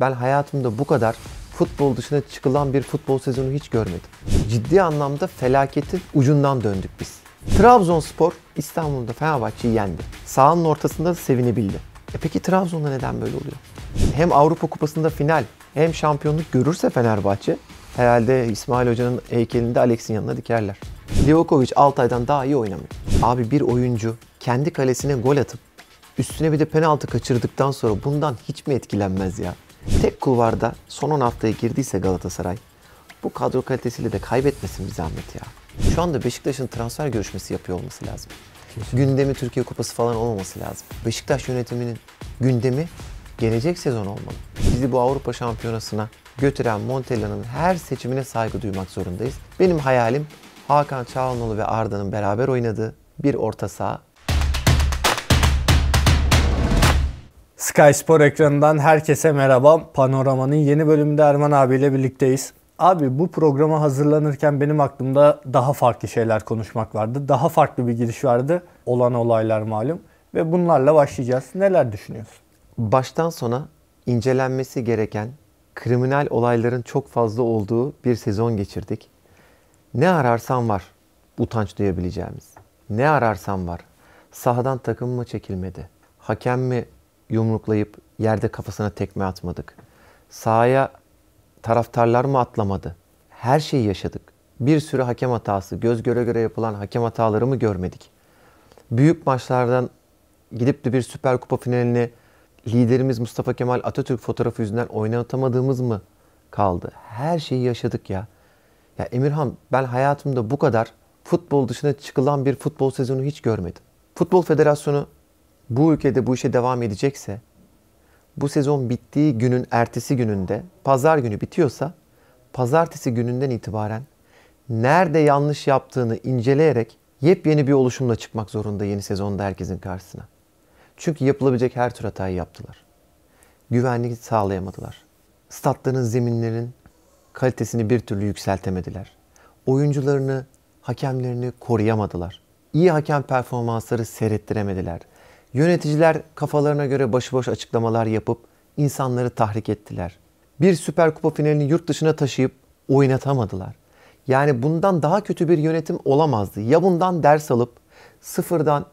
Ben hayatımda bu kadar futbol dışına çıkılan bir futbol sezonu hiç görmedim. Ciddi anlamda felaketin ucundan döndük biz. Trabzonspor İstanbul'da Fenerbahçe'yi yendi. Sağın ortasında da sevinebildi. E peki Trabzon'da neden böyle oluyor? Hem Avrupa Kupası'nda final hem şampiyonluk görürse Fenerbahçe herhalde İsmail Hoca'nın heykelini de Alex'in yanına dikerler. Livakovic aydan daha iyi oynamıyor. Abi bir oyuncu kendi kalesine gol atıp üstüne bir de penaltı kaçırdıktan sonra bundan hiç mi etkilenmez ya? Tek kulvarda son 10 haftaya girdiyse Galatasaray bu kadro kalitesiyle de kaybetmesin bir zahmet ya. Şu anda Beşiktaş'ın transfer görüşmesi yapıyor olması lazım. Kesin. Gündemi Türkiye Kupası falan olmaması lazım. Beşiktaş yönetiminin gündemi gelecek sezon olmalı. Bizi bu Avrupa Şampiyonası'na götüren Montella'nın her seçimine saygı duymak zorundayız. Benim hayalim Hakan Çalhanoğlu ve Arda'nın beraber oynadığı bir orta saha Sky Spor ekranından herkese merhaba. Panorama'nın yeni bölümünde Erman abiyle birlikteyiz. Abi bu programa hazırlanırken benim aklımda daha farklı şeyler konuşmak vardı. Daha farklı bir giriş vardı. Olan olaylar malum. Ve bunlarla başlayacağız. Neler düşünüyorsun? Baştan sona incelenmesi gereken kriminal olayların çok fazla olduğu bir sezon geçirdik. Ne ararsan var utanç duyabileceğimiz. Ne ararsan var. Sahadan takım mı çekilmedi? Hakem mi yumruklayıp yerde kafasına tekme atmadık. Sahaya taraftarlar mı atlamadı? Her şeyi yaşadık. Bir sürü hakem hatası, göz göre göre yapılan hakem hataları mı görmedik? Büyük maçlardan gidip de bir Süper Kupa finalini liderimiz Mustafa Kemal Atatürk fotoğrafı yüzünden oynatamadığımız mı kaldı? Her şeyi yaşadık ya. Ya Emirhan ben hayatımda bu kadar futbol dışına çıkılan bir futbol sezonu hiç görmedim. Futbol Federasyonu bu ülkede bu işe devam edecekse bu sezon bittiği günün ertesi gününde pazar günü bitiyorsa pazartesi gününden itibaren nerede yanlış yaptığını inceleyerek yepyeni bir oluşumla çıkmak zorunda yeni sezonda herkesin karşısına. Çünkü yapılabilecek her tür hatayı yaptılar. Güvenlik sağlayamadılar. Statların zeminlerin kalitesini bir türlü yükseltemediler. Oyuncularını, hakemlerini koruyamadılar. İyi hakem performansları seyrettiremediler. Yöneticiler kafalarına göre başıboş açıklamalar yapıp insanları tahrik ettiler. Bir Süper Kupa finalini yurt dışına taşıyıp oynatamadılar. Yani bundan daha kötü bir yönetim olamazdı. Ya bundan ders alıp sıfırdan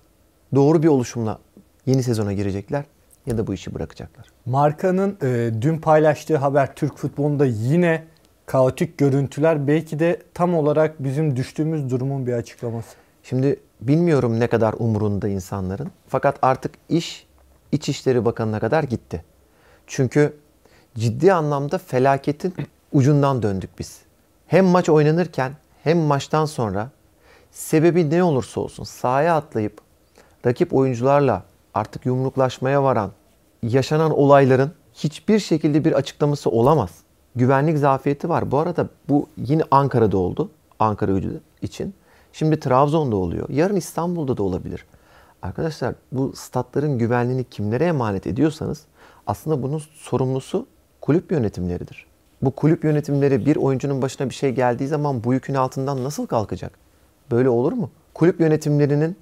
doğru bir oluşumla yeni sezona girecekler ya da bu işi bırakacaklar. Marka'nın e, dün paylaştığı haber Türk futbolunda yine kaotik görüntüler belki de tam olarak bizim düştüğümüz durumun bir açıklaması. Şimdi Bilmiyorum ne kadar umurunda insanların. Fakat artık iş İçişleri Bakanı'na kadar gitti. Çünkü ciddi anlamda felaketin ucundan döndük biz. Hem maç oynanırken hem maçtan sonra sebebi ne olursa olsun sahaya atlayıp rakip oyuncularla artık yumruklaşmaya varan yaşanan olayların hiçbir şekilde bir açıklaması olamaz. Güvenlik zafiyeti var. Bu arada bu yine Ankara'da oldu. Ankara gücü için. Şimdi Trabzon'da oluyor. Yarın İstanbul'da da olabilir. Arkadaşlar bu statların güvenliğini kimlere emanet ediyorsanız aslında bunun sorumlusu kulüp yönetimleridir. Bu kulüp yönetimleri bir oyuncunun başına bir şey geldiği zaman bu yükün altından nasıl kalkacak? Böyle olur mu? Kulüp yönetimlerinin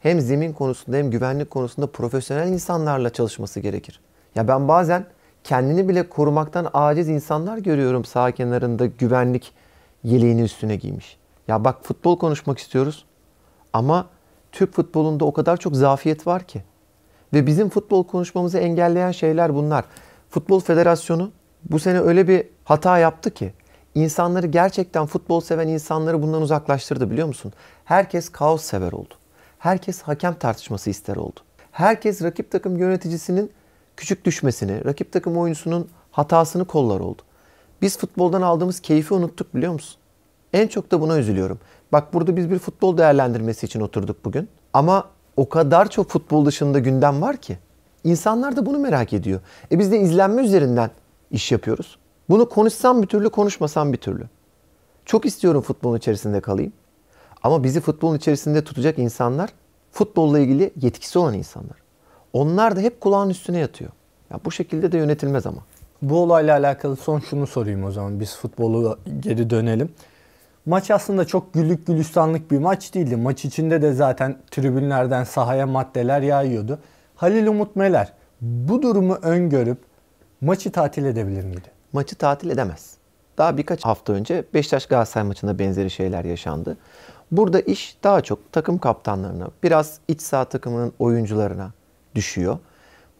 hem zemin konusunda hem güvenlik konusunda profesyonel insanlarla çalışması gerekir. Ya ben bazen kendini bile korumaktan aciz insanlar görüyorum sağ kenarında güvenlik yeleğini üstüne giymiş. Ya bak futbol konuşmak istiyoruz ama Türk futbolunda o kadar çok zafiyet var ki. Ve bizim futbol konuşmamızı engelleyen şeyler bunlar. Futbol Federasyonu bu sene öyle bir hata yaptı ki insanları gerçekten futbol seven insanları bundan uzaklaştırdı biliyor musun? Herkes kaos sever oldu. Herkes hakem tartışması ister oldu. Herkes rakip takım yöneticisinin küçük düşmesini, rakip takım oyuncusunun hatasını kollar oldu. Biz futboldan aldığımız keyfi unuttuk biliyor musun? En çok da buna üzülüyorum. Bak burada biz bir futbol değerlendirmesi için oturduk bugün. Ama o kadar çok futbol dışında gündem var ki. İnsanlar da bunu merak ediyor. E biz de izlenme üzerinden iş yapıyoruz. Bunu konuşsam bir türlü, konuşmasam bir türlü. Çok istiyorum futbolun içerisinde kalayım. Ama bizi futbolun içerisinde tutacak insanlar futbolla ilgili yetkisi olan insanlar. Onlar da hep kulağın üstüne yatıyor. Ya bu şekilde de yönetilmez ama. Bu olayla alakalı son şunu sorayım o zaman. Biz futbolu geri dönelim. Maç aslında çok güllük gülistanlık bir maç değildi. Maç içinde de zaten tribünlerden sahaya maddeler yağıyordu. Halil Umut Meler bu durumu öngörüp maçı tatil edebilir miydi? Maçı tatil edemez. Daha birkaç hafta önce Beşiktaş Galatasaray maçında benzeri şeyler yaşandı. Burada iş daha çok takım kaptanlarına, biraz iç saha takımının oyuncularına düşüyor.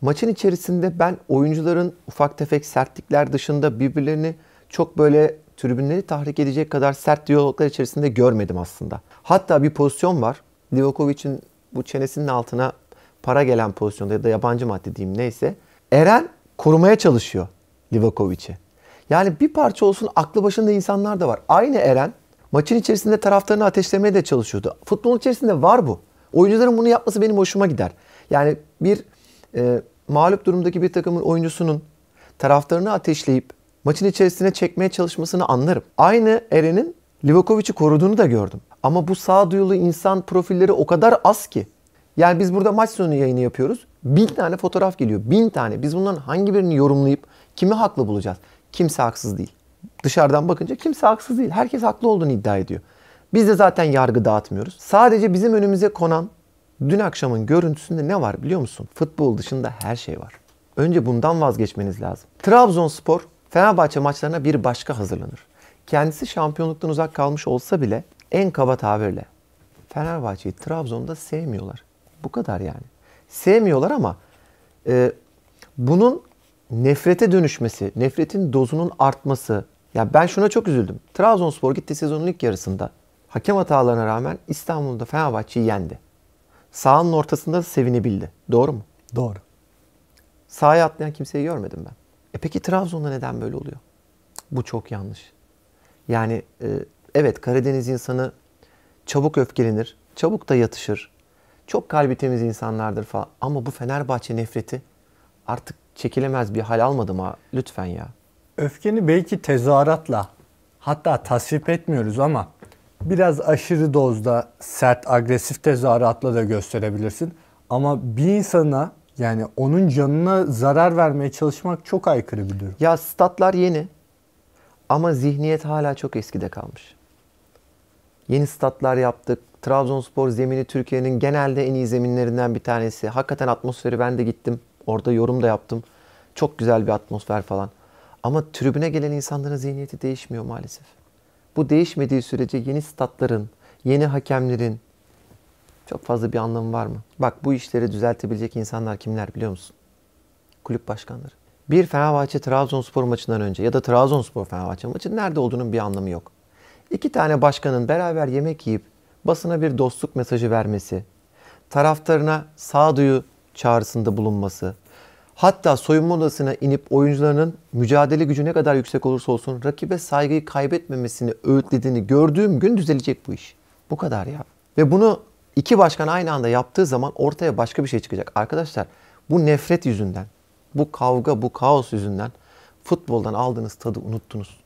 Maçın içerisinde ben oyuncuların ufak tefek sertlikler dışında birbirlerini çok böyle tribünleri tahrik edecek kadar sert diyaloglar içerisinde görmedim aslında. Hatta bir pozisyon var. Livakovic'in bu çenesinin altına para gelen pozisyonda ya da yabancı madde diyeyim neyse. Eren korumaya çalışıyor Livakovic'i. Yani bir parça olsun aklı başında insanlar da var. Aynı Eren maçın içerisinde taraftarını ateşlemeye de çalışıyordu. Futbolun içerisinde var bu. Oyuncuların bunu yapması benim hoşuma gider. Yani bir e, mağlup durumdaki bir takımın oyuncusunun taraftarını ateşleyip maçın içerisine çekmeye çalışmasını anlarım. Aynı Eren'in Livakovic'i koruduğunu da gördüm. Ama bu sağduyulu insan profilleri o kadar az ki. Yani biz burada maç sonu yayını yapıyoruz. Bin tane fotoğraf geliyor. Bin tane. Biz bunların hangi birini yorumlayıp kimi haklı bulacağız? Kimse haksız değil. Dışarıdan bakınca kimse haksız değil. Herkes haklı olduğunu iddia ediyor. Biz de zaten yargı dağıtmıyoruz. Sadece bizim önümüze konan dün akşamın görüntüsünde ne var biliyor musun? Futbol dışında her şey var. Önce bundan vazgeçmeniz lazım. Trabzonspor Fenerbahçe maçlarına bir başka hazırlanır. Kendisi şampiyonluktan uzak kalmış olsa bile en kaba tabirle Fenerbahçe'yi Trabzon'da sevmiyorlar. Bu kadar yani. Sevmiyorlar ama e, bunun nefrete dönüşmesi, nefretin dozunun artması. Ya ben şuna çok üzüldüm. Trabzonspor gitti sezonun ilk yarısında. Hakem hatalarına rağmen İstanbul'da Fenerbahçe'yi yendi. Sağın ortasında sevinebildi. Doğru mu? Doğru. Sahaya atlayan kimseyi görmedim ben. E peki Trabzon'da neden böyle oluyor? Bu çok yanlış. Yani e, evet Karadeniz insanı çabuk öfkelenir, çabuk da yatışır. Çok kalbi temiz insanlardır falan. Ama bu Fenerbahçe nefreti artık çekilemez bir hal almadı mı lütfen ya. Öfkeni belki tezahüratla hatta tasvip etmiyoruz ama biraz aşırı dozda sert agresif tezahüratla da gösterebilirsin. Ama bir insana yani onun canına zarar vermeye çalışmak çok aykırı bir durum. Ya statlar yeni ama zihniyet hala çok eskide kalmış. Yeni statlar yaptık. Trabzonspor zemini Türkiye'nin genelde en iyi zeminlerinden bir tanesi. Hakikaten atmosferi ben de gittim. Orada yorum da yaptım. Çok güzel bir atmosfer falan. Ama tribüne gelen insanların zihniyeti değişmiyor maalesef. Bu değişmediği sürece yeni statların, yeni hakemlerin, çok fazla bir anlamı var mı? Bak bu işleri düzeltebilecek insanlar kimler biliyor musun? Kulüp başkanları. Bir Fenerbahçe Trabzonspor maçından önce ya da Trabzonspor Fenerbahçe maçı nerede olduğunun bir anlamı yok. İki tane başkanın beraber yemek yiyip basına bir dostluk mesajı vermesi, taraftarına sağduyu çağrısında bulunması, hatta soyunma odasına inip oyuncularının mücadele gücü ne kadar yüksek olursa olsun rakibe saygıyı kaybetmemesini öğütlediğini gördüğüm gün düzelecek bu iş. Bu kadar ya. Ve bunu iki başkan aynı anda yaptığı zaman ortaya başka bir şey çıkacak. Arkadaşlar bu nefret yüzünden, bu kavga, bu kaos yüzünden futboldan aldığınız tadı unuttunuz.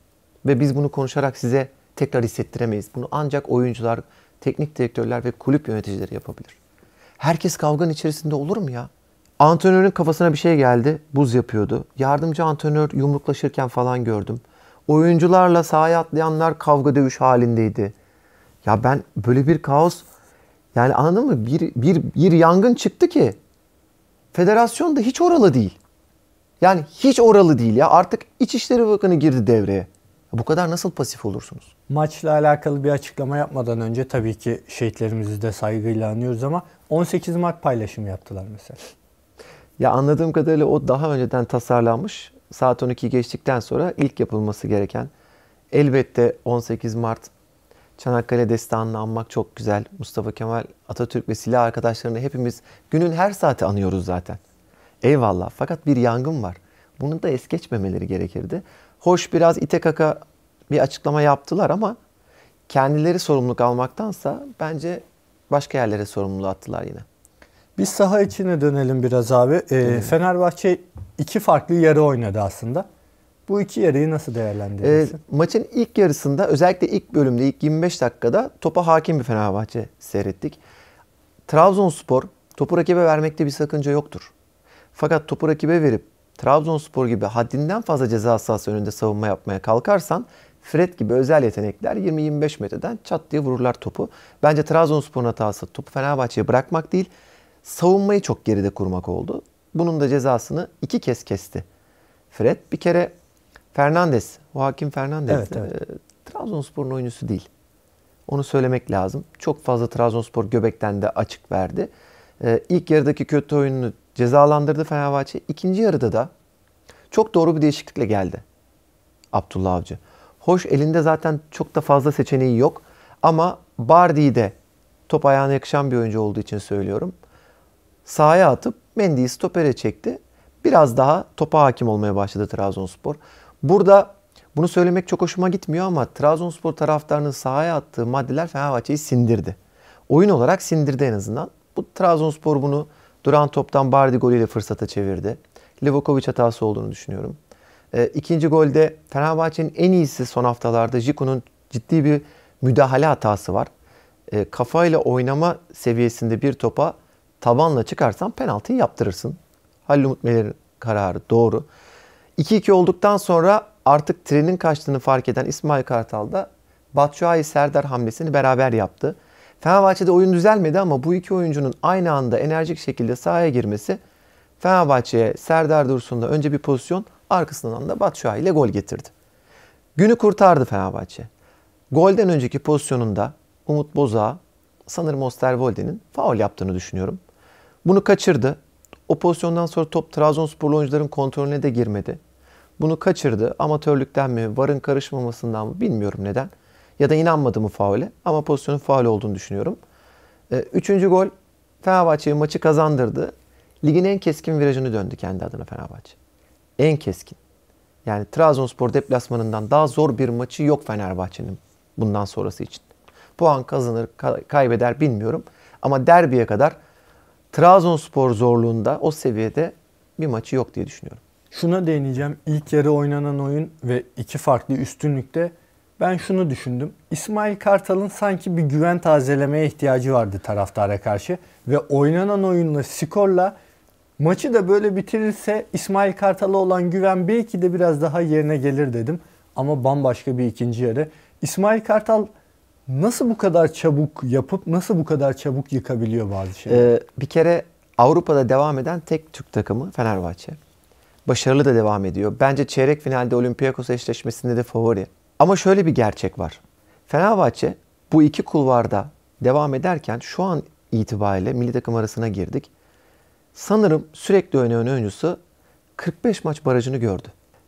Ve biz bunu konuşarak size tekrar hissettiremeyiz. Bunu ancak oyuncular, teknik direktörler ve kulüp yöneticileri yapabilir. Herkes kavganın içerisinde olur mu ya? Antrenörün kafasına bir şey geldi, buz yapıyordu. Yardımcı antrenör yumruklaşırken falan gördüm. Oyuncularla sahaya atlayanlar kavga dövüş halindeydi. Ya ben böyle bir kaos yani anladın mı? Bir, bir, bir yangın çıktı ki federasyon da hiç oralı değil. Yani hiç oralı değil ya. Artık İçişleri Bakanı girdi devreye. Bu kadar nasıl pasif olursunuz? Maçla alakalı bir açıklama yapmadan önce tabii ki şehitlerimizi de saygıyla anıyoruz ama 18 Mart paylaşımı yaptılar mesela. Ya anladığım kadarıyla o daha önceden tasarlanmış. Saat 12 geçtikten sonra ilk yapılması gereken elbette 18 Mart Çanakkale Destanı'nı anmak çok güzel. Mustafa Kemal Atatürk ve silah arkadaşlarını hepimiz günün her saati anıyoruz zaten. Eyvallah fakat bir yangın var. Bunu da es geçmemeleri gerekirdi. Hoş biraz ite kaka bir açıklama yaptılar ama kendileri sorumluluk almaktansa bence başka yerlere sorumluluğu attılar yine. Biz saha içine dönelim biraz abi. Ee, Fenerbahçe iki farklı yere oynadı aslında. Bu iki yarıyı nasıl değerlendiriyorsun? E, ee, maçın ilk yarısında özellikle ilk bölümde ilk 25 dakikada topa hakim bir Fenerbahçe seyrettik. Trabzonspor topu rakibe vermekte bir sakınca yoktur. Fakat topu rakibe verip Trabzonspor gibi haddinden fazla ceza sahası önünde savunma yapmaya kalkarsan Fred gibi özel yetenekler 20-25 metreden çat diye vururlar topu. Bence Trabzonspor'un hatası topu Fenerbahçe'ye bırakmak değil, savunmayı çok geride kurmak oldu. Bunun da cezasını iki kez kesti. Fred bir kere Fernandes, hakim Fernandes evet, evet. E, Trabzonspor'un oyuncusu değil. Onu söylemek lazım. Çok fazla Trabzonspor göbekten de açık verdi. E, ilk yarıdaki kötü oyununu cezalandırdı Fenerbahçe. İkinci yarıda da çok doğru bir değişiklikle geldi Abdullah Avcı. Hoş elinde zaten çok da fazla seçeneği yok. Ama Bardi'yi de top ayağına yakışan bir oyuncu olduğu için söylüyorum. Sahaya atıp Mendy'yi stopere çekti. Biraz daha topa hakim olmaya başladı Trabzonspor. Burada bunu söylemek çok hoşuma gitmiyor ama Trabzonspor taraftarının sahaya attığı maddeler Fenerbahçe'yi sindirdi. Oyun olarak sindirdi en azından. Bu Trabzonspor bunu duran toptan Bardi golüyle fırsata çevirdi. Livakovic hatası olduğunu düşünüyorum. E, ikinci golde Fenerbahçe'nin en iyisi son haftalarda Jiku'nun ciddi bir müdahale hatası var. E, kafayla oynama seviyesinde bir topa tabanla çıkarsan penaltıyı yaptırırsın. Halil Umut Meler'in kararı doğru. 2-2 olduktan sonra artık trenin kaçtığını fark eden İsmail Kartal da Batshuayi Serdar hamlesini beraber yaptı. Fenerbahçe'de oyun düzelmedi ama bu iki oyuncunun aynı anda enerjik şekilde sahaya girmesi Fenerbahçe'ye Serdar Dursun'da önce bir pozisyon arkasından da Batshuayi ile gol getirdi. Günü kurtardı Fenerbahçe. Golden önceki pozisyonunda Umut Boza sanırım Osterwolde'nin faul yaptığını düşünüyorum. Bunu kaçırdı. O pozisyondan sonra top Trabzonsporlu oyuncuların kontrolüne de girmedi. Bunu kaçırdı. Amatörlükten mi, varın karışmamasından mı bilmiyorum neden. Ya da inanmadı mı faule ama pozisyonun faul olduğunu düşünüyorum. Ee, üçüncü gol Fenerbahçe'ye maçı kazandırdı. Ligin en keskin virajını döndü kendi adına Fenerbahçe. En keskin. Yani Trabzonspor deplasmanından daha zor bir maçı yok Fenerbahçe'nin bundan sonrası için. Puan kazanır, kaybeder bilmiyorum. Ama derbiye kadar Trabzonspor zorluğunda o seviyede bir maçı yok diye düşünüyorum. Şuna değineceğim. İlk yarı oynanan oyun ve iki farklı üstünlükte ben şunu düşündüm. İsmail Kartal'ın sanki bir güven tazelemeye ihtiyacı vardı taraftara karşı. Ve oynanan oyunla, skorla maçı da böyle bitirirse İsmail Kartal'a olan güven belki de biraz daha yerine gelir dedim. Ama bambaşka bir ikinci yarı. İsmail Kartal Nasıl bu kadar çabuk yapıp nasıl bu kadar çabuk yıkabiliyor bazı şeyleri? Ee, bir kere Avrupa'da devam eden tek Türk takımı Fenerbahçe. Başarılı da devam ediyor. Bence çeyrek finalde Olympiakos eşleşmesinde de favori. Ama şöyle bir gerçek var. Fenerbahçe bu iki kulvarda devam ederken şu an itibariyle milli takım arasına girdik. Sanırım sürekli oynayan oyuncusu 45 maç barajını gördü.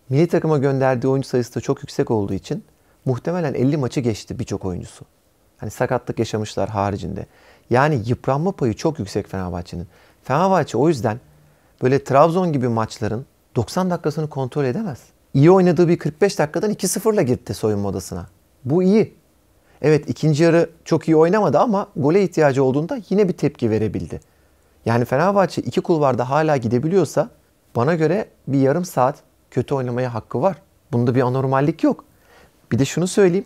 Milli takıma gönderdiği oyuncu sayısı da çok yüksek olduğu için muhtemelen 50 maçı geçti birçok oyuncusu. Hani sakatlık yaşamışlar haricinde. Yani yıpranma payı çok yüksek Fenerbahçe'nin. Fenerbahçe o yüzden böyle Trabzon gibi maçların 90 dakikasını kontrol edemez. İyi oynadığı bir 45 dakikadan 2-0'la gitti soyunma odasına. Bu iyi. Evet ikinci yarı çok iyi oynamadı ama gole ihtiyacı olduğunda yine bir tepki verebildi. Yani Fenerbahçe iki kulvarda hala gidebiliyorsa bana göre bir yarım saat kötü oynamaya hakkı var. Bunda bir anormallik yok. Bir de şunu söyleyeyim.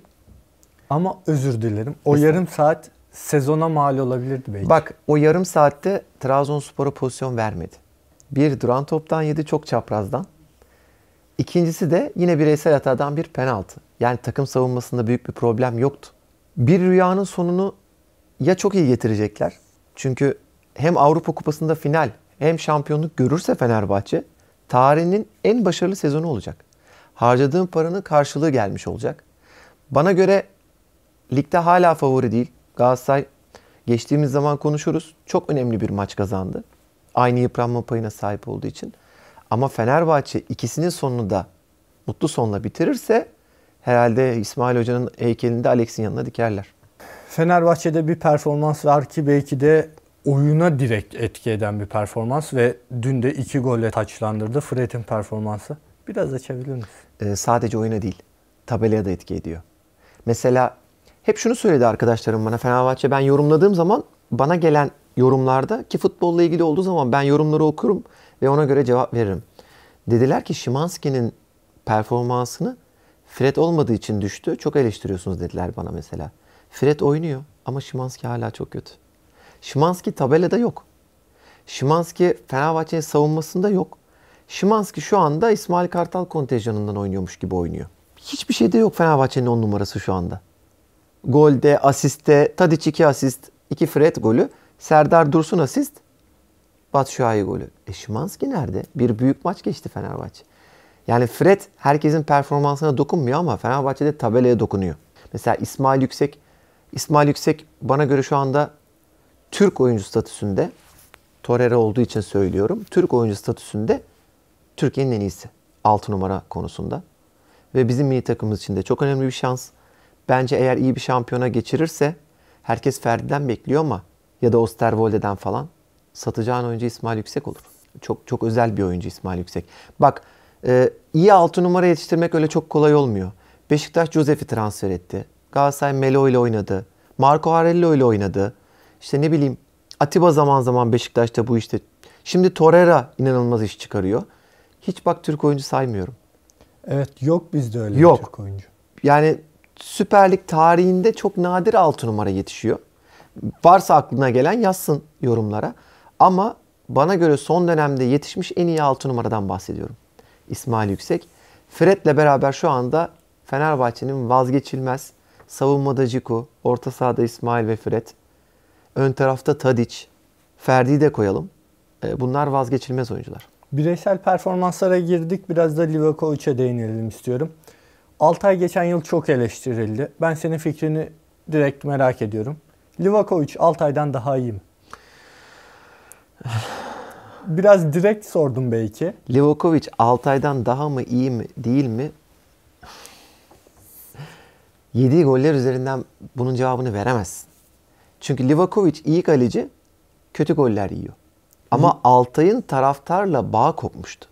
Ama özür dilerim. O Mesela. yarım saat sezona mal olabilirdi belki. Bak o yarım saatte Trabzonspor'a pozisyon vermedi. Bir duran toptan yedi çok çaprazdan. İkincisi de yine bireysel hatadan bir penaltı. Yani takım savunmasında büyük bir problem yoktu. Bir rüyanın sonunu ya çok iyi getirecekler. Çünkü hem Avrupa Kupası'nda final hem şampiyonluk görürse Fenerbahçe tarihinin en başarılı sezonu olacak harcadığım paranın karşılığı gelmiş olacak. Bana göre ligde hala favori değil. Galatasaray geçtiğimiz zaman konuşuruz. Çok önemli bir maç kazandı. Aynı yıpranma payına sahip olduğu için. Ama Fenerbahçe ikisinin sonunu da mutlu sonla bitirirse herhalde İsmail Hoca'nın heykelini de Alex'in yanına dikerler. Fenerbahçe'de bir performans var ki belki de oyuna direkt etki eden bir performans ve dün de iki golle taçlandırdı Fred'in performansı. Biraz açabilir misin? E, sadece oyuna değil, tabelaya da etki ediyor. Mesela hep şunu söyledi arkadaşlarım bana Fenerbahçe ben yorumladığım zaman bana gelen yorumlarda ki futbolla ilgili olduğu zaman ben yorumları okurum ve ona göre cevap veririm. Dediler ki Şimanski'nin performansını Fred olmadığı için düştü. Çok eleştiriyorsunuz dediler bana mesela. Fred oynuyor ama Şimanski hala çok kötü. Şimanski tabelada yok. Şimanski Fenerbahçe'nin savunmasında yok. Şimanski şu anda İsmail Kartal kontenjanından oynuyormuş gibi oynuyor. Hiçbir şey de yok Fenerbahçe'nin on numarası şu anda. Golde, asiste, Tadic 2 asist, 2 Fred golü, Serdar Dursun asist, Batshuayi golü. E Şimanski nerede? Bir büyük maç geçti Fenerbahçe. Yani Fred herkesin performansına dokunmuyor ama Fenerbahçe'de tabelaya dokunuyor. Mesela İsmail Yüksek, İsmail Yüksek bana göre şu anda Türk oyuncu statüsünde. Torreira olduğu için söylüyorum. Türk oyuncu statüsünde Türkiye'nin en iyisi 6 numara konusunda. Ve bizim mini takımımız için de çok önemli bir şans. Bence eğer iyi bir şampiyona geçirirse herkes Ferdi'den bekliyor ama ya da Osterwolde'den falan satacağın oyuncu İsmail Yüksek olur. Çok çok özel bir oyuncu İsmail Yüksek. Bak e, iyi 6 numara yetiştirmek öyle çok kolay olmuyor. Beşiktaş Josef'i transfer etti. Galatasaray Melo ile oynadı. Marco Arello ile oynadı. İşte ne bileyim Atiba zaman zaman Beşiktaş'ta bu işte. Şimdi Torreira inanılmaz iş çıkarıyor hiç bak Türk oyuncu saymıyorum. Evet yok bizde öyle yok. Türk oyuncu. Yani Süper Lig tarihinde çok nadir 6 numara yetişiyor. Varsa aklına gelen yazsın yorumlara. Ama bana göre son dönemde yetişmiş en iyi 6 numaradan bahsediyorum. İsmail Yüksek. Fred'le beraber şu anda Fenerbahçe'nin vazgeçilmez savunmada Ciku, orta sahada İsmail ve Fred. Ön tarafta Tadic, Ferdi'yi de koyalım. E, bunlar vazgeçilmez oyuncular. Bireysel performanslara girdik. Biraz da Livakovic'e değinelim istiyorum. Altay geçen yıl çok eleştirildi. Ben senin fikrini direkt merak ediyorum. Livakovic Altay'dan daha iyi mi? Biraz direkt sordum belki. Livakovic Altay'dan daha mı iyi mi değil mi? Yediği goller üzerinden bunun cevabını veremezsin. Çünkü Livakovic iyi kaleci, kötü goller yiyor. Ama Hı. Altay'ın taraftarla bağ kopmuştu.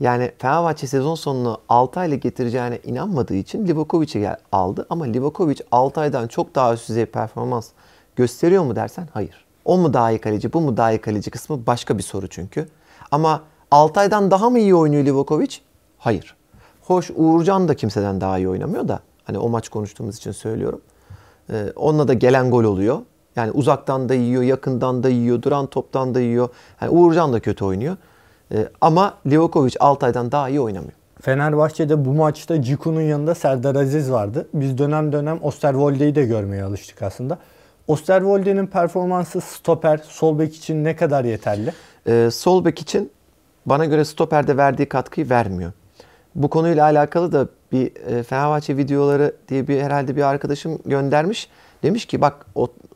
Yani Fenerbahçe sezon sonunu Altay'la getireceğine inanmadığı için Livakovic'i aldı. Ama Livakovic Altay'dan çok daha üst düzey performans gösteriyor mu dersen hayır. O mu daha iyi kaleci, bu mu daha iyi kaleci kısmı başka bir soru çünkü. Ama Altay'dan daha mı iyi oynuyor Livakovic? Hayır. Hoş Uğurcan da kimseden daha iyi oynamıyor da. Hani o maç konuştuğumuz için söylüyorum. Ee, onunla da gelen gol oluyor. Yani uzaktan da yiyor, yakından da yiyor, duran toptan da yiyor. Yani Uğurcan da kötü oynuyor. E, ama Livakovic Altay'dan daha iyi oynamıyor. Fenerbahçe'de bu maçta Ciku'nun yanında Serdar Aziz vardı. Biz dönem dönem Osterwolde'yi de görmeye alıştık aslında. Osterwolde'nin performansı stoper, sol bek için ne kadar yeterli? Ee, sol bek için bana göre stoperde verdiği katkıyı vermiyor. Bu konuyla alakalı da bir e, Fenerbahçe videoları diye bir herhalde bir arkadaşım göndermiş. Demiş ki bak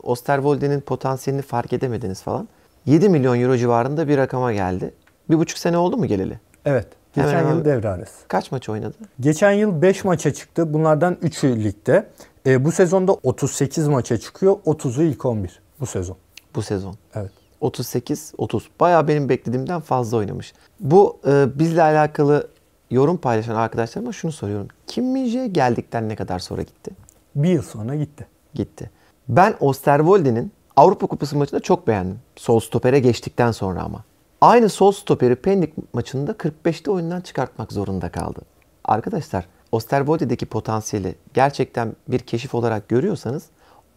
Osterwolde'nin potansiyelini fark edemediniz falan. 7 milyon euro civarında bir rakama geldi. Bir buçuk sene oldu mu geleli? Evet. Geçen hemen yıl devre arası. Kaç maç oynadı? Geçen yıl 5 maça çıktı. Bunlardan 3'ü ligde. E, bu sezonda 38 maça çıkıyor. 30'u ilk 11 bu sezon. Bu sezon. Evet. 38 30. Bayağı benim beklediğimden fazla oynamış. Bu e, bizle alakalı yorum paylaşan arkadaşlarıma şunu soruyorum. Kim Minje'ye geldikten ne kadar sonra gitti? Bir yıl sonra gitti gitti. Ben Osterwolde'nin Avrupa Kupası maçında çok beğendim. Sol stopere geçtikten sonra ama. Aynı sol stoperi Pendik maçında 45'te oyundan çıkartmak zorunda kaldı. Arkadaşlar Osterwolde'deki potansiyeli gerçekten bir keşif olarak görüyorsanız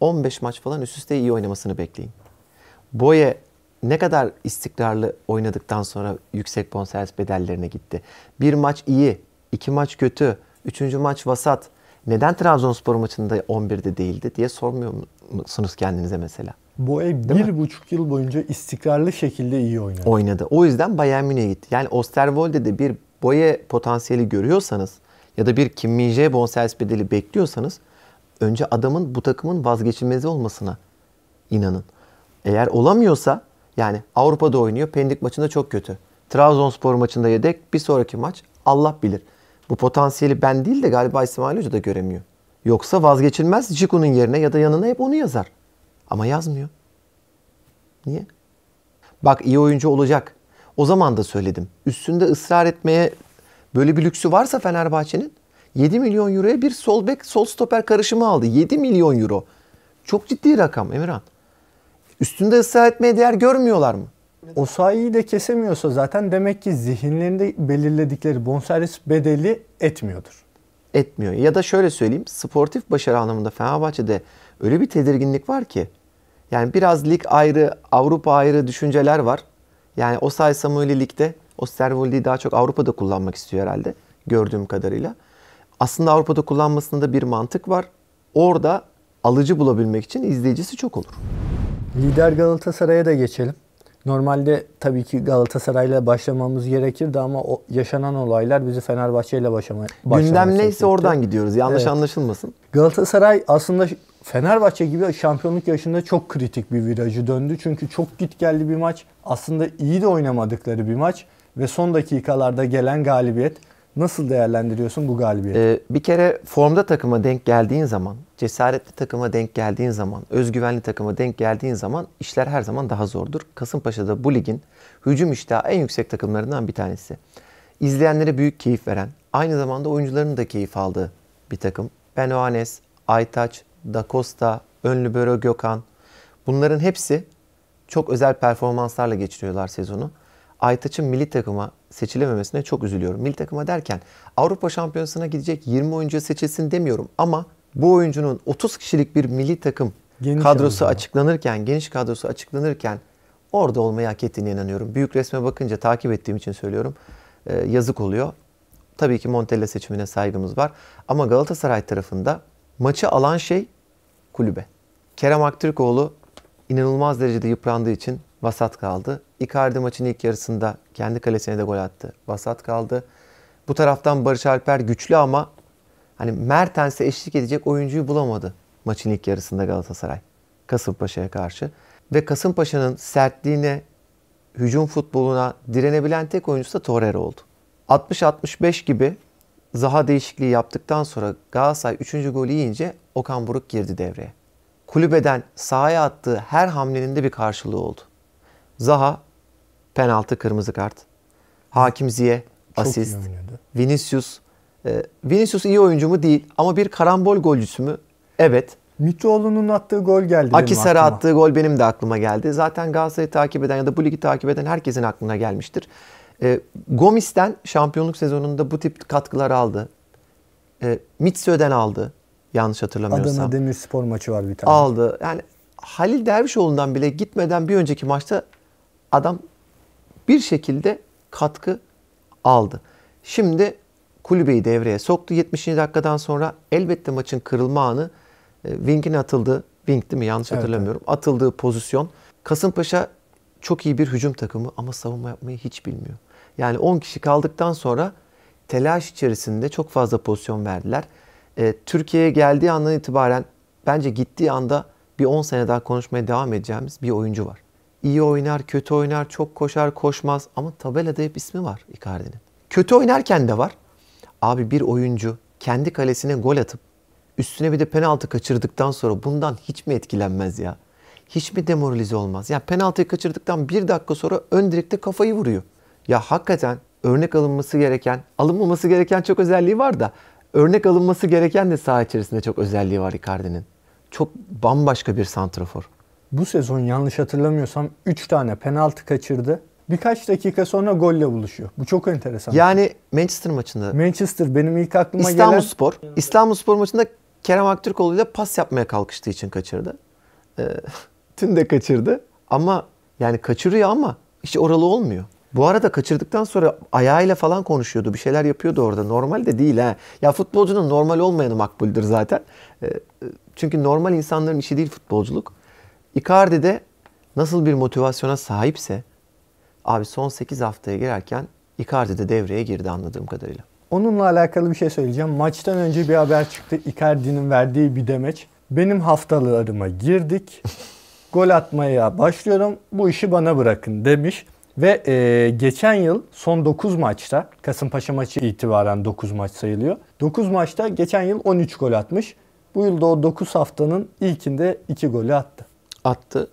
15 maç falan üst üste iyi oynamasını bekleyin. Boye ne kadar istikrarlı oynadıktan sonra yüksek bonservis bedellerine gitti. Bir maç iyi, iki maç kötü, üçüncü maç vasat, neden Trabzonspor maçında 11'de değildi diye sormuyor musunuz kendinize mesela? Boe bir mi? buçuk yıl boyunca istikrarlı şekilde iyi oynadı. Oynadı. O yüzden Bayern Münih'e gitti. Yani Osterwolde'de bir Boye potansiyeli görüyorsanız ya da bir Kim Min-jae bonservis bedeli bekliyorsanız önce adamın bu takımın vazgeçilmezi olmasına inanın. Eğer olamıyorsa yani Avrupa'da oynuyor. Pendik maçında çok kötü. Trabzonspor maçında yedek. Bir sonraki maç Allah bilir. Bu potansiyeli ben değil de galiba İsmail Hoca da göremiyor. Yoksa vazgeçilmez Ciku'nun yerine ya da yanına hep onu yazar. Ama yazmıyor. Niye? Bak iyi oyuncu olacak. O zaman da söyledim. Üstünde ısrar etmeye böyle bir lüksü varsa Fenerbahçe'nin 7 milyon euroya bir sol bek sol stoper karışımı aldı. 7 milyon euro. Çok ciddi rakam Emirhan. Üstünde ısrar etmeye değer görmüyorlar mı? O sayıyı de kesemiyorsa zaten demek ki zihinlerinde belirledikleri bonservis bedeli etmiyordur. Etmiyor. Ya da şöyle söyleyeyim sportif başarı anlamında Fenerbahçe'de öyle bir tedirginlik var ki. Yani biraz lig ayrı, Avrupa ayrı düşünceler var. Yani o say Samuel'i ligde, o Stervoldi'yi daha çok Avrupa'da kullanmak istiyor herhalde gördüğüm kadarıyla. Aslında Avrupa'da kullanmasında bir mantık var. Orada alıcı bulabilmek için izleyicisi çok olur. Lider Galatasaray'a da geçelim. Normalde tabii ki Galatasaray'la başlamamız gerekirdi ama o yaşanan olaylar bizi Fenerbahçe ile başlamaya Gündem neyse oradan gidiyoruz. Yanlış evet. anlaşılmasın. Galatasaray aslında Fenerbahçe gibi şampiyonluk yaşında çok kritik bir virajı döndü. Çünkü çok git geldi bir maç. Aslında iyi de oynamadıkları bir maç ve son dakikalarda gelen galibiyet Nasıl değerlendiriyorsun bu galibiyeti? Ee, bir kere formda takıma denk geldiğin zaman, cesaretli takıma denk geldiğin zaman, özgüvenli takıma denk geldiğin zaman işler her zaman daha zordur. Kasımpaşa'da bu ligin hücum iştahı en yüksek takımlarından bir tanesi. İzleyenlere büyük keyif veren, aynı zamanda oyuncuların da keyif aldığı bir takım. Benoanes, Aytaç, Da Costa, Önlü Börö Gökhan bunların hepsi çok özel performanslarla geçiriyorlar sezonu. Aytaç'ın milli takıma seçilememesine çok üzülüyorum. Milli takıma derken Avrupa Şampiyonası'na gidecek 20 oyuncu seçilsin demiyorum ama bu oyuncunun 30 kişilik bir milli takım geniş kadrosu yani. açıklanırken, geniş kadrosu açıklanırken orada olmayı hak ettiğine inanıyorum. Büyük resme bakınca takip ettiğim için söylüyorum. E, yazık oluyor. Tabii ki Montella seçimine saygımız var. Ama Galatasaray tarafında maçı alan şey kulübe. Kerem Aktürkoğlu inanılmaz derecede yıprandığı için vasat kaldı. Icardi maçın ilk yarısında kendi kalesine de gol attı. Vasat kaldı. Bu taraftan Barış Alper güçlü ama hani Mertens'e eşlik edecek oyuncuyu bulamadı maçın ilk yarısında Galatasaray. Kasımpaşa'ya karşı. Ve Kasımpaşa'nın sertliğine, hücum futboluna direnebilen tek oyuncusu da Torreira oldu. 60-65 gibi Zaha değişikliği yaptıktan sonra Galatasaray 3. golü yiyince Okan Buruk girdi devreye. Kulübeden sahaya attığı her hamlenin de bir karşılığı oldu. Zaha penaltı kırmızı kart. Hakim Ziye asist. Vinicius e, Vinicius iyi oyuncu mu değil ama bir karambol golcüsü mü? Evet. Mitoğlu'nun attığı gol geldi Akisar'a attığı gol benim de aklıma geldi. Zaten Galatasaray'ı takip eden ya da bu ligi takip eden herkesin aklına gelmiştir. E, Gomis'ten şampiyonluk sezonunda bu tip katkılar aldı. E, Mitsö'den aldı. Yanlış hatırlamıyorsam. Adana Demirspor maçı var bir tane. Aldı. Yani Halil Dervişoğlu'ndan bile gitmeden bir önceki maçta adam bir şekilde katkı aldı. Şimdi kulübeyi devreye soktu 70. dakikadan sonra. Elbette maçın kırılma anı wingin e, atıldığı, wing değil mi yanlış evet, hatırlamıyorum, evet. atıldığı pozisyon. Kasımpaşa çok iyi bir hücum takımı ama savunma yapmayı hiç bilmiyor. Yani 10 kişi kaldıktan sonra telaş içerisinde çok fazla pozisyon verdiler. E, Türkiye'ye geldiği andan itibaren bence gittiği anda bir 10 sene daha konuşmaya devam edeceğimiz bir oyuncu var. İyi oynar, kötü oynar, çok koşar, koşmaz ama tabelada hep ismi var Icardi'nin. Kötü oynarken de var. Abi bir oyuncu kendi kalesine gol atıp üstüne bir de penaltı kaçırdıktan sonra bundan hiç mi etkilenmez ya? Hiç mi demoralize olmaz? Ya yani penaltıyı kaçırdıktan bir dakika sonra ön direkte kafayı vuruyor. Ya hakikaten örnek alınması gereken, alınmaması gereken çok özelliği var da örnek alınması gereken de saha içerisinde çok özelliği var Icardi'nin. Çok bambaşka bir santrafor bu sezon yanlış hatırlamıyorsam 3 tane penaltı kaçırdı. Birkaç dakika sonra golle buluşuyor. Bu çok enteresan. Yani Manchester maçında. Manchester benim ilk aklıma İstanbul gelen. İstanbul Spor maçında Kerem Aktürkoğlu ile pas yapmaya kalkıştığı için kaçırdı. E, ee, tüm de kaçırdı. Ama yani kaçırıyor ama hiç oralı olmuyor. Bu arada kaçırdıktan sonra ayağıyla falan konuşuyordu. Bir şeyler yapıyordu orada. Normal de değil ha. Ya futbolcunun normal olmayanı makbuldür zaten. E, çünkü normal insanların işi değil futbolculuk. Icardi de nasıl bir motivasyona sahipse abi son 8 haftaya girerken Icardi de devreye girdi anladığım kadarıyla. Onunla alakalı bir şey söyleyeceğim. Maçtan önce bir haber çıktı. Icardi'nin verdiği bir demeç. Benim haftalarıma girdik. Gol atmaya başlıyorum. Bu işi bana bırakın demiş. Ve e, geçen yıl son 9 maçta Kasımpaşa maçı itibaren 9 maç sayılıyor. 9 maçta geçen yıl 13 gol atmış. Bu yılda o 9 haftanın ilkinde 2 golü attı attı.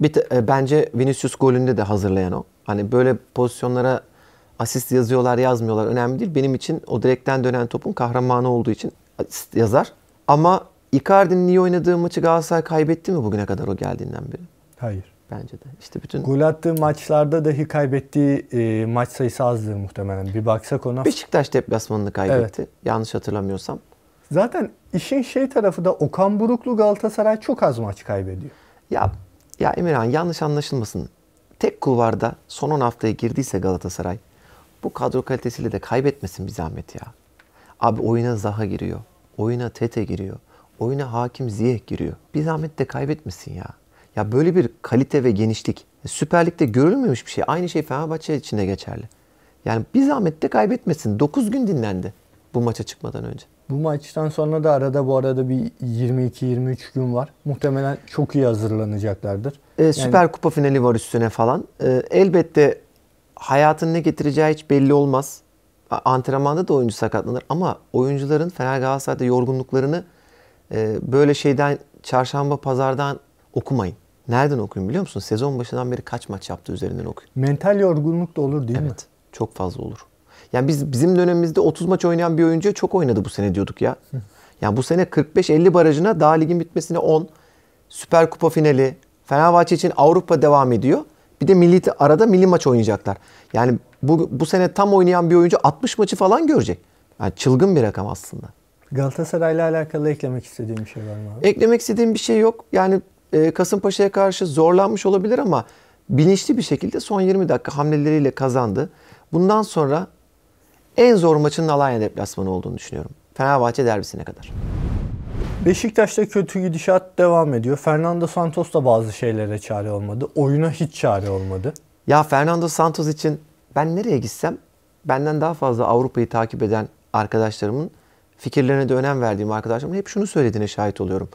Bir te, e, bence Vinicius golünde de hazırlayan o. Hani böyle pozisyonlara asist yazıyorlar yazmıyorlar önemli değil. Benim için o direkten dönen topun kahramanı olduğu için asist yazar. Ama Icardi'nin iyi oynadığı maçı Galatasaray kaybetti mi bugüne kadar o geldiğinden beri? Hayır. Bence de. İşte bütün gol attığı maçlarda dahi kaybettiği e, maç sayısı azdır muhtemelen. Bir baksak ona. Beşiktaş deplasmanını kaybetti. Evet. Yanlış hatırlamıyorsam. Zaten işin şey tarafı da Okan Buruklu Galatasaray çok az maç kaybediyor. Ya ya Emirhan yanlış anlaşılmasın. Tek kulvarda son 10 haftaya girdiyse Galatasaray bu kadro kalitesiyle de kaybetmesin bir zahmet ya. Abi oyuna Zaha giriyor. Oyuna Tete giriyor. Oyuna Hakim Ziyeh giriyor. Bir zahmet de kaybetmesin ya. Ya böyle bir kalite ve genişlik. E, Süper Lig'de görülmemiş bir şey. Aynı şey Fenerbahçe için de geçerli. Yani bir zahmet de kaybetmesin. 9 gün dinlendi bu maça çıkmadan önce. Bu maçtan sonra da arada bu arada bir 22-23 gün var. Muhtemelen çok iyi hazırlanacaklardır. Ee, Süper yani... Kupa finali var üstüne falan. Ee, elbette hayatın ne getireceği hiç belli olmaz. Antrenmanda da oyuncu sakatlanır ama oyuncuların Fener Galatasaray'da yorgunluklarını e, böyle şeyden çarşamba pazardan okumayın. Nereden okuyun biliyor musun? Sezon başından beri kaç maç yaptı üzerinden okuyun. Mental yorgunluk da olur değil evet, mi? Evet. Çok fazla olur. Yani biz bizim dönemimizde 30 maç oynayan bir oyuncuya çok oynadı bu sene diyorduk ya. Yani bu sene 45-50 barajına daha ligin bitmesine 10. Süper Kupa finali. Fenerbahçe için Avrupa devam ediyor. Bir de milli arada milli maç oynayacaklar. Yani bu, bu sene tam oynayan bir oyuncu 60 maçı falan görecek. Yani çılgın bir rakam aslında. Galatasaray'la alakalı eklemek istediğim bir şey var mı Eklemek istediğim bir şey yok. Yani e, Kasımpaşa'ya karşı zorlanmış olabilir ama bilinçli bir şekilde son 20 dakika hamleleriyle kazandı. Bundan sonra en zor maçının Alanya deplasmanı olduğunu düşünüyorum. Fenerbahçe derbisine kadar. Beşiktaş'ta kötü gidişat devam ediyor. Fernando Santos da bazı şeylere çare olmadı. Oyuna hiç çare olmadı. Ya Fernando Santos için ben nereye gitsem benden daha fazla Avrupa'yı takip eden arkadaşlarımın fikirlerine de önem verdiğim arkadaşlarımın hep şunu söylediğine şahit oluyorum.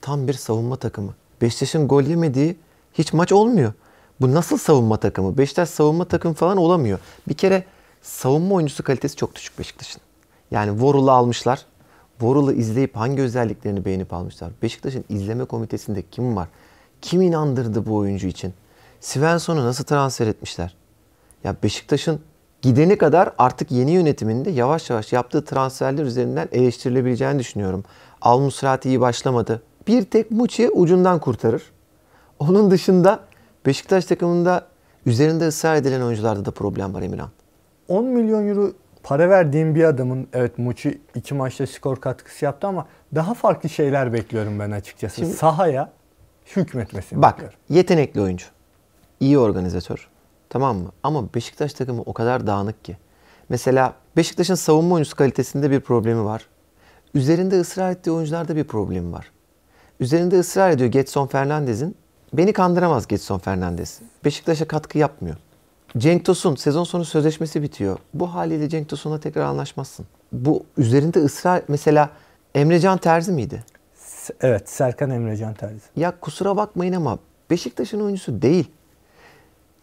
Tam bir savunma takımı. Beşiktaş'ın gol yemediği hiç maç olmuyor. Bu nasıl savunma takımı? Beşiktaş savunma takım falan olamıyor. Bir kere savunma oyuncusu kalitesi çok düşük Beşiktaş'ın. Yani Vorul'u almışlar. Vorul'u izleyip hangi özelliklerini beğenip almışlar? Beşiktaş'ın izleme komitesinde kim var? Kim inandırdı bu oyuncu için? Svensson'u nasıl transfer etmişler? Ya Beşiktaş'ın gideni kadar artık yeni yönetiminde yavaş yavaş yaptığı transferler üzerinden eleştirilebileceğini düşünüyorum. Al Musrati iyi başlamadı. Bir tek Muçi ucundan kurtarır. Onun dışında Beşiktaş takımında üzerinde ısrar edilen oyuncularda da problem var Emirhan. 10 milyon euro para verdiğim bir adamın evet Muçi iki maçta skor katkısı yaptı ama daha farklı şeyler bekliyorum ben açıkçası. Şimdi, Sahaya hükmetmesini bak, bekliyorum. yetenekli oyuncu. iyi organizatör. Tamam mı? Ama Beşiktaş takımı o kadar dağınık ki. Mesela Beşiktaş'ın savunma oyuncusu kalitesinde bir problemi var. Üzerinde ısrar ettiği oyuncularda bir problemi var. Üzerinde ısrar ediyor Getson Fernandez'in. Beni kandıramaz Getson Fernandez. Beşiktaş'a katkı yapmıyor. Cenk Tosun sezon sonu sözleşmesi bitiyor. Bu haliyle Cenk Tosun'la tekrar anlaşmazsın. Bu üzerinde ısrar mesela Emrecan Terzi miydi? Evet Serkan Emrecan Terzi. Ya kusura bakmayın ama Beşiktaş'ın oyuncusu değil.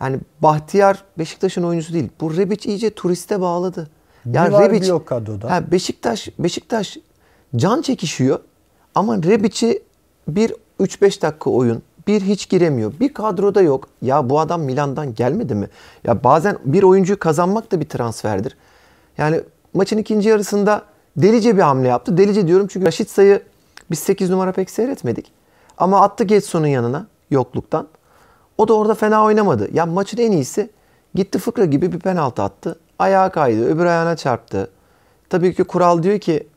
Yani Bahtiyar Beşiktaş'ın oyuncusu değil. Bu Rebiç iyice turiste bağladı. Bir var Rebic, bir yok kadroda. Ha, Beşiktaş, Beşiktaş can çekişiyor ama Rebiç'i bir 3-5 dakika oyun bir hiç giremiyor. Bir kadroda yok. Ya bu adam Milan'dan gelmedi mi? Ya bazen bir oyuncuyu kazanmak da bir transferdir. Yani maçın ikinci yarısında delice bir hamle yaptı. Delice diyorum çünkü Raşit sayı biz 8 numara pek seyretmedik. Ama attı Getson'un yanına yokluktan. O da orada fena oynamadı. Ya maçın en iyisi gitti fıkra gibi bir penaltı attı. Ayağa kaydı, öbür ayağına çarptı. Tabii ki kural diyor ki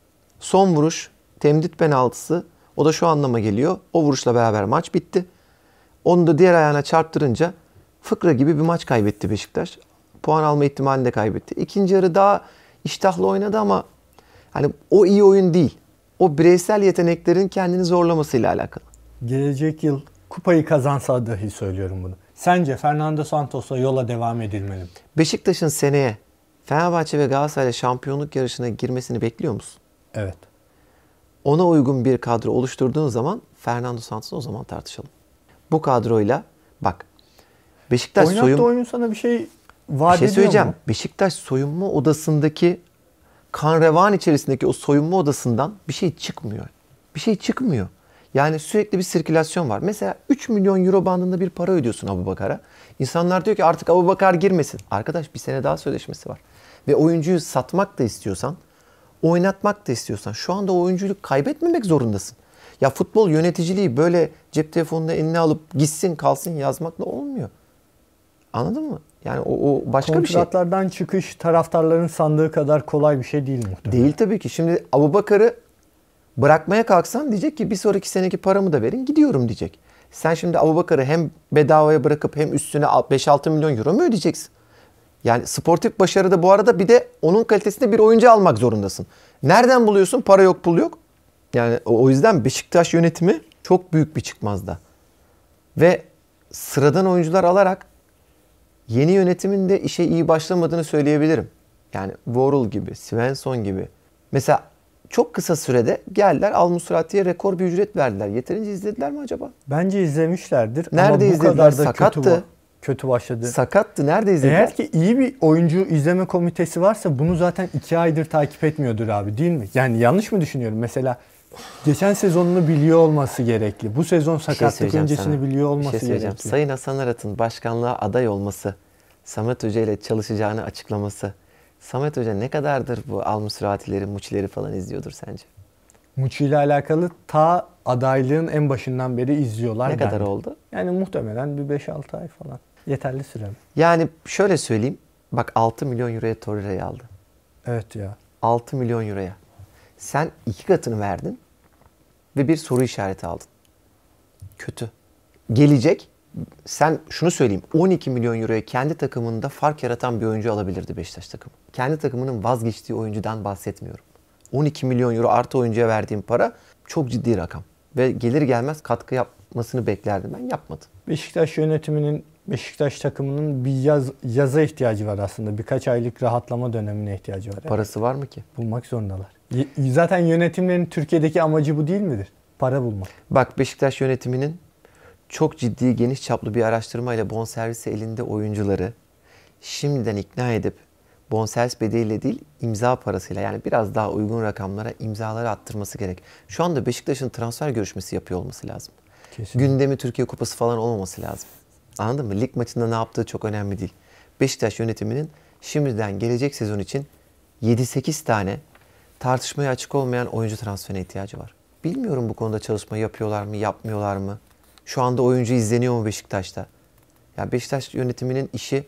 son vuruş temdit penaltısı. O da şu anlama geliyor. O vuruşla beraber maç bitti. Onu da diğer ayağına çarptırınca fıkra gibi bir maç kaybetti Beşiktaş. Puan alma ihtimalini de kaybetti. İkinci yarı daha iştahlı oynadı ama hani o iyi oyun değil. O bireysel yeteneklerin kendini zorlamasıyla alakalı. Gelecek yıl kupayı kazansa dahi söylüyorum bunu. Sence Fernando Santos'a yola devam edilmeli mi? Beşiktaş'ın seneye Fenerbahçe ve Galatasaray'la şampiyonluk yarışına girmesini bekliyor musun? Evet. Ona uygun bir kadro oluşturduğun zaman Fernando Santos'u o zaman tartışalım bu kadroyla bak Beşiktaş Oynattığı oyun sana bir şey vaat bir şey söyleyeceğim. Mu? Beşiktaş soyunma odasındaki kan revan içerisindeki o soyunma odasından bir şey çıkmıyor. Bir şey çıkmıyor. Yani sürekli bir sirkülasyon var. Mesela 3 milyon euro bandında bir para ödüyorsun Abu Bakar'a. İnsanlar diyor ki artık Abu Bakar girmesin. Arkadaş bir sene daha sözleşmesi var. Ve oyuncuyu satmak da istiyorsan, oynatmak da istiyorsan şu anda oyuncuyu kaybetmemek zorundasın. Ya futbol yöneticiliği böyle cep telefonunu eline alıp gitsin kalsın yazmakla olmuyor. Anladın mı? Yani o, o başka bir şey. Kontratlardan çıkış taraftarların sandığı kadar kolay bir şey değil muhtemelen. Değil tabii ki. Şimdi Abubakar'ı bırakmaya kalksan diyecek ki bir sonraki seneki paramı da verin gidiyorum diyecek. Sen şimdi Abubakar'ı hem bedavaya bırakıp hem üstüne 5-6 milyon euro mu ödeyeceksin? Yani sportif başarıda bu arada bir de onun kalitesinde bir oyuncu almak zorundasın. Nereden buluyorsun? Para yok, pul yok. Yani o yüzden Beşiktaş yönetimi çok büyük bir çıkmazda. Ve sıradan oyuncular alarak yeni yönetimin de işe iyi başlamadığını söyleyebilirim. Yani Vorul gibi, Svensson gibi. Mesela çok kısa sürede geldiler Al Musrati'ye rekor bir ücret verdiler. Yeterince izlediler mi acaba? Bence izlemişlerdir. Nerede ama bu izlediler? Kadar da Sakattı. kötü başladı. Sakattı. Nerede izlediler? Eğer ki iyi bir oyuncu izleme komitesi varsa bunu zaten iki aydır takip etmiyordur abi değil mi? Yani yanlış mı düşünüyorum? Mesela geçen sezonunu biliyor olması gerekli. Bu sezon şey sakatlık şey öncesini sana. biliyor şey olması şey gerekli. Sayın Hasan Arat'ın başkanlığa aday olması, Samet Hoca ile çalışacağını açıklaması. Samet Hoca ne kadardır bu almış süratileri, muçileri falan izliyordur sence? Muçi ile alakalı ta adaylığın en başından beri izliyorlar. Ne bence. kadar oldu? Yani muhtemelen bir 5-6 ay falan. Yeterli süre. Yani şöyle söyleyeyim. Bak 6 milyon euroya Torreira'yı aldı. Evet ya. 6 milyon euroya. Sen iki katını verdin ve bir soru işareti aldın. Kötü. Gelecek sen şunu söyleyeyim 12 milyon euroya kendi takımında fark yaratan bir oyuncu alabilirdi Beşiktaş takımı. Kendi takımının vazgeçtiği oyuncudan bahsetmiyorum. 12 milyon euro artı oyuncuya verdiğim para çok ciddi rakam. Ve gelir gelmez katkı yapmasını beklerdim ben yapmadım. Beşiktaş yönetiminin Beşiktaş takımının bir yaz, yaza ihtiyacı var aslında. Birkaç aylık rahatlama dönemine ihtiyacı var. Parası var mı ki? Bulmak zorundalar. Zaten yönetimlerin Türkiye'deki amacı bu değil midir? Para bulmak. Bak Beşiktaş yönetiminin çok ciddi geniş çaplı bir araştırmayla bonservisi elinde oyuncuları şimdiden ikna edip bonservis bedeliyle değil imza parasıyla yani biraz daha uygun rakamlara imzaları attırması gerek. Şu anda Beşiktaş'ın transfer görüşmesi yapıyor olması lazım. Kesinlikle. Gündemi Türkiye Kupası falan olmaması lazım. Anladın mı? Lig maçında ne yaptığı çok önemli değil. Beşiktaş yönetiminin şimdiden gelecek sezon için 7-8 tane tartışmaya açık olmayan oyuncu transferine ihtiyacı var. Bilmiyorum bu konuda çalışma yapıyorlar mı, yapmıyorlar mı? Şu anda oyuncu izleniyor mu Beşiktaş'ta? Ya Beşiktaş yönetiminin işi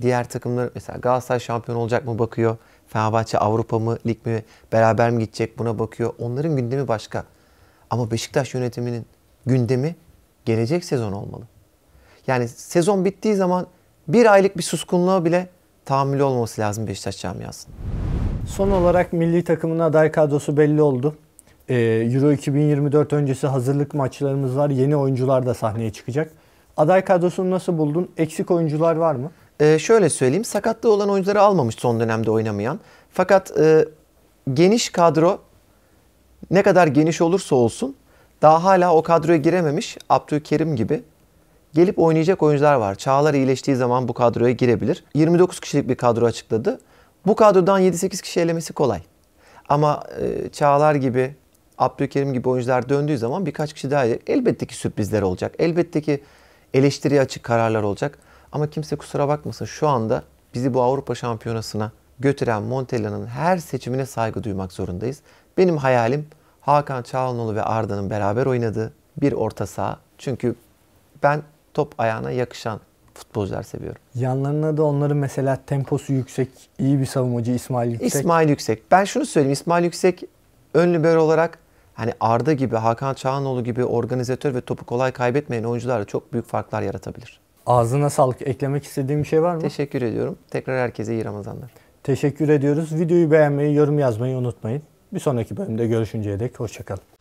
diğer takımlar mesela Galatasaray şampiyon olacak mı bakıyor. Fenerbahçe Avrupa mı, lig mi, beraber mi gidecek buna bakıyor. Onların gündemi başka. Ama Beşiktaş yönetiminin gündemi gelecek sezon olmalı. Yani sezon bittiği zaman bir aylık bir suskunluğa bile tahammülü olması lazım Beşiktaş camiasının. Son olarak milli takımın aday kadrosu belli oldu. Ee, Euro 2024 öncesi hazırlık maçlarımız var. Yeni oyuncular da sahneye çıkacak. Aday kadrosunu nasıl buldun? Eksik oyuncular var mı? Ee, şöyle söyleyeyim. Sakatlığı olan oyuncuları almamış son dönemde oynamayan. Fakat e, geniş kadro ne kadar geniş olursa olsun daha hala o kadroya girememiş Abdülkerim gibi gelip oynayacak oyuncular var. Çağlar iyileştiği zaman bu kadroya girebilir. 29 kişilik bir kadro açıkladı. Bu kadrodan 7-8 kişi elemesi kolay. Ama e, Çağlar gibi, Abdülkerim gibi oyuncular döndüğü zaman birkaç kişi daha gelecek. Elbette ki sürprizler olacak. Elbette ki eleştiriye açık kararlar olacak. Ama kimse kusura bakmasın şu anda bizi bu Avrupa Şampiyonası'na götüren Montella'nın her seçimine saygı duymak zorundayız. Benim hayalim Hakan Çağlanoğlu ve Arda'nın beraber oynadığı bir orta saha. Çünkü ben top ayağına yakışan futbolcular seviyorum. Yanlarına da onların mesela temposu yüksek, iyi bir savunmacı İsmail Yüksek. İsmail Yüksek. Ben şunu söyleyeyim. İsmail Yüksek ön libero olarak hani Arda gibi, Hakan Çağanoğlu gibi organizatör ve topu kolay kaybetmeyen oyuncularla çok büyük farklar yaratabilir. Ağzına sağlık. Eklemek istediğim bir şey var mı? Teşekkür ediyorum. Tekrar herkese iyi Ramazanlar. Teşekkür ediyoruz. Videoyu beğenmeyi, yorum yazmayı unutmayın. Bir sonraki bölümde görüşünceye dek hoşçakalın.